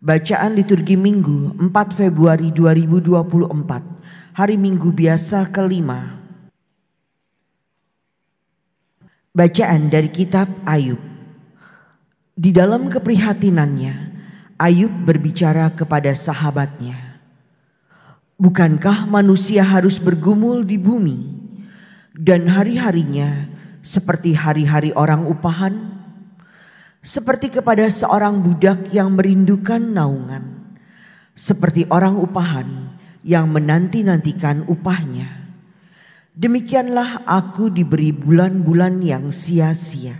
Bacaan liturgi Minggu 4 Februari 2024, hari Minggu biasa kelima. Bacaan dari kitab Ayub. Di dalam keprihatinannya, Ayub berbicara kepada sahabatnya. Bukankah manusia harus bergumul di bumi dan hari-harinya seperti hari-hari orang upahan? Seperti kepada seorang budak yang merindukan naungan. Seperti orang upahan yang menanti-nantikan upahnya. Demikianlah aku diberi bulan-bulan yang sia-sia.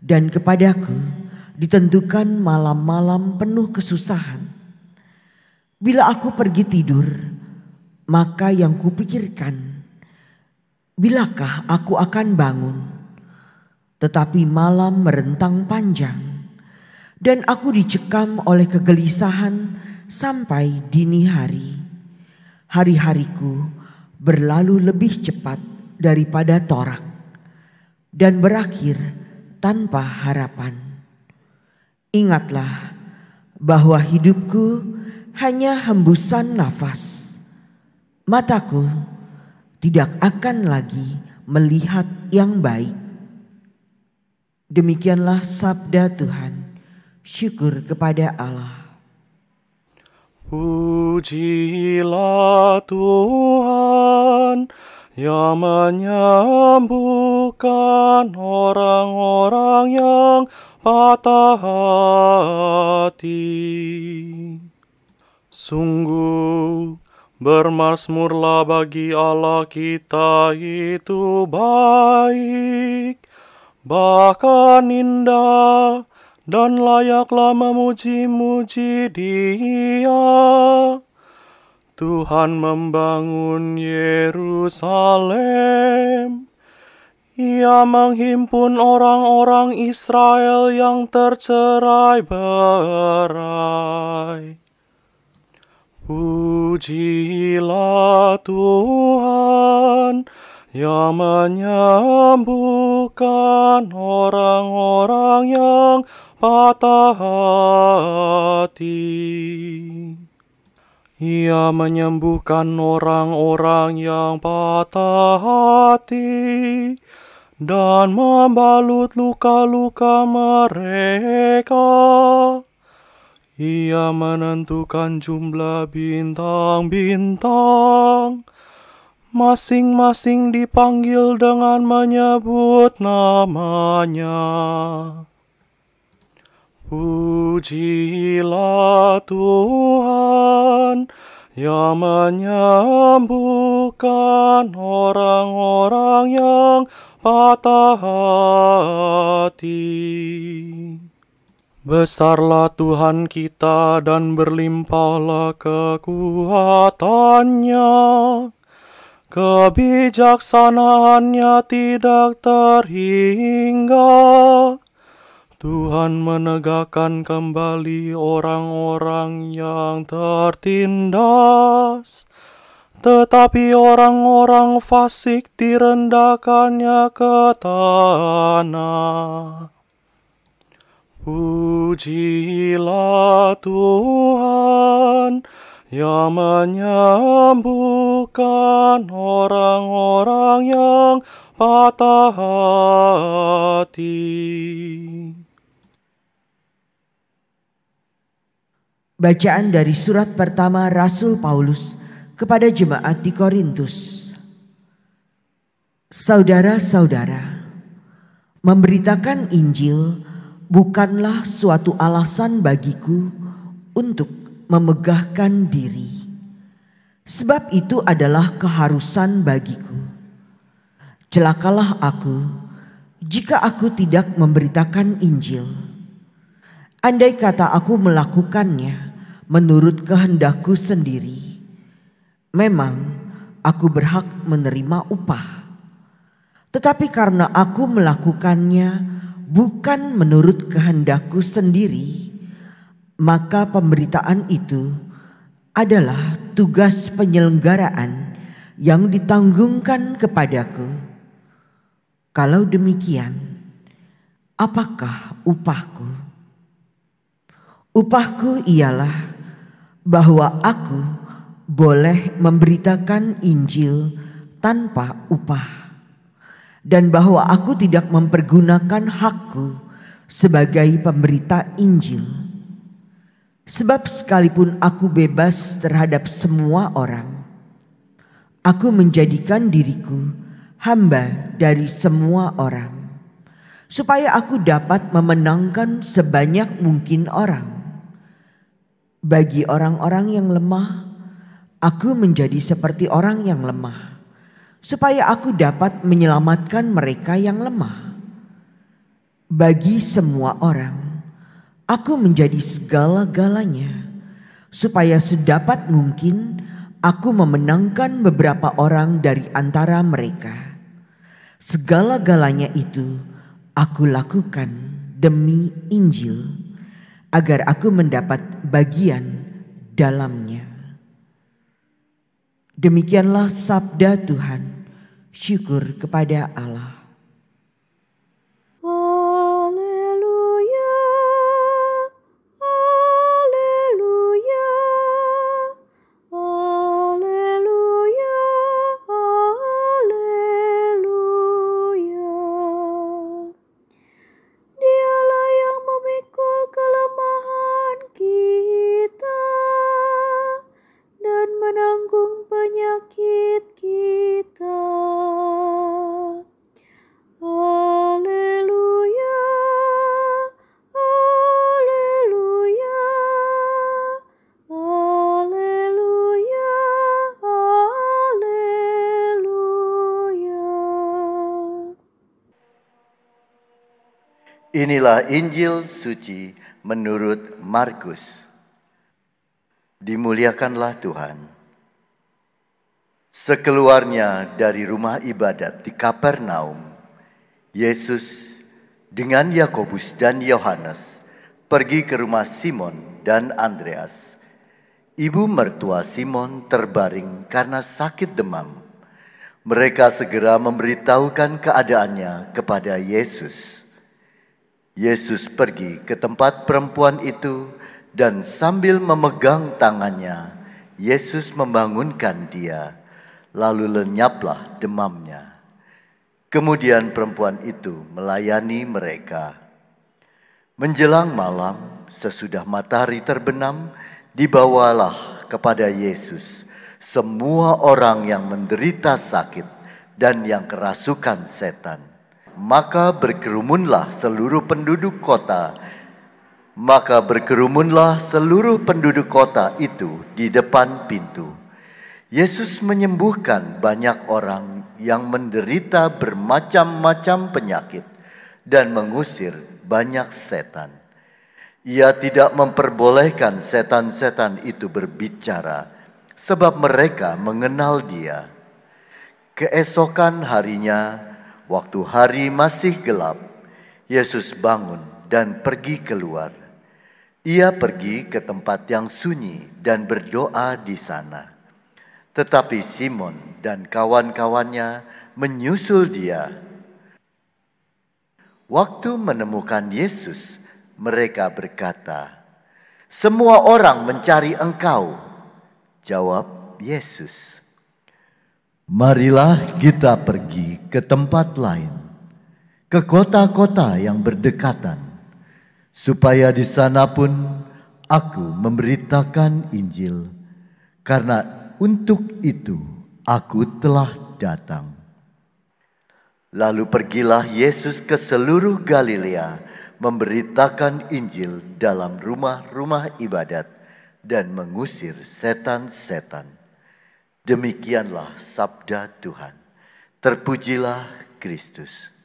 Dan kepadaku ditentukan malam-malam penuh kesusahan. Bila aku pergi tidur, maka yang kupikirkan, bilakah aku akan bangun? tetapi malam merentang panjang, dan aku dicekam oleh kegelisahan sampai dini hari. Hari-hariku berlalu lebih cepat daripada torak, dan berakhir tanpa harapan. Ingatlah bahwa hidupku hanya hembusan nafas. Mataku tidak akan lagi melihat yang baik Demikianlah sabda Tuhan. Syukur kepada Allah. Pujilah Tuhan yang menyembuhkan orang-orang yang patah hati. Sungguh bermasmurlah bagi Allah kita itu baik bahkan indah dan layaklah memuji-muji dia. Tuhan membangun Yerusalem. Ia menghimpun orang-orang Israel yang tercerai berai. Pujilah Tuhan. Tuhan yang menyembuhkan orang-orang yang patah hati. Ia menyembuhkan orang-orang yang patah hati dan membalut luka-luka mereka. Ia menentukan jumlah bintang-bintang masing-masing dipanggil dengan menyebut namanya. Pujilah Tuhan yang menyembuhkan orang-orang yang patah hati. Besarlah Tuhan kita dan berlimpahlah kekuatannya kebijaksanaannya tidak terhingga. Tuhan menegakkan kembali orang-orang yang tertindas, tetapi orang-orang fasik direndahkannya ke tanah. Pujilah Tuhan yang menyembuhkan orang-orang yang patah hati. Bacaan dari surat pertama Rasul Paulus kepada jemaat di Korintus. Saudara-saudara, memberitakan Injil bukanlah suatu alasan bagiku untuk memegahkan diri. Sebab itu adalah keharusan bagiku. Celakalah aku jika aku tidak memberitakan Injil. Andai kata aku melakukannya menurut kehendakku sendiri, memang aku berhak menerima upah. Tetapi karena aku melakukannya bukan menurut kehendakku sendiri, maka pemberitaan itu adalah tugas penyelenggaraan yang ditanggungkan kepadaku. Kalau demikian, apakah upahku? Upahku ialah bahwa aku boleh memberitakan Injil tanpa upah, dan bahwa aku tidak mempergunakan hakku sebagai pemberita Injil Sebab sekalipun aku bebas terhadap semua orang, aku menjadikan diriku hamba dari semua orang, supaya aku dapat memenangkan sebanyak mungkin orang. Bagi orang-orang yang lemah, aku menjadi seperti orang yang lemah, supaya aku dapat menyelamatkan mereka yang lemah. Bagi semua orang, Aku menjadi segala-galanya supaya sedapat mungkin aku memenangkan beberapa orang dari antara mereka. Segala-galanya itu aku lakukan demi Injil agar aku mendapat bagian dalamnya. Demikianlah sabda Tuhan. Syukur kepada Allah. Inilah Injil suci menurut Markus. Dimuliakanlah Tuhan. Sekeluarnya dari rumah ibadat di Kapernaum, Yesus dengan Yakobus dan Yohanes pergi ke rumah Simon dan Andreas. Ibu mertua Simon terbaring karena sakit demam. Mereka segera memberitahukan keadaannya kepada Yesus. Yesus pergi ke tempat perempuan itu dan sambil memegang tangannya, Yesus membangunkan dia, lalu lenyaplah demamnya. Kemudian perempuan itu melayani mereka. Menjelang malam, sesudah matahari terbenam, dibawalah kepada Yesus semua orang yang menderita sakit dan yang kerasukan setan maka berkerumunlah seluruh penduduk kota. Maka berkerumunlah seluruh penduduk kota itu di depan pintu. Yesus menyembuhkan banyak orang yang menderita bermacam-macam penyakit dan mengusir banyak setan. Ia tidak memperbolehkan setan-setan itu berbicara, sebab mereka mengenal Dia. Keesokan harinya, Waktu hari masih gelap, Yesus bangun dan pergi keluar. Ia pergi ke tempat yang sunyi dan berdoa di sana. Tetapi Simon dan kawan-kawannya menyusul dia. Waktu menemukan Yesus, mereka berkata, "Semua orang mencari Engkau." Jawab Yesus, Marilah kita pergi ke tempat lain, ke kota-kota yang berdekatan, supaya di sana pun aku memberitakan Injil, karena untuk itu aku telah datang. Lalu pergilah Yesus ke seluruh Galilea, memberitakan Injil dalam rumah-rumah ibadat dan mengusir setan-setan. Demikianlah sabda Tuhan. Terpujilah Kristus.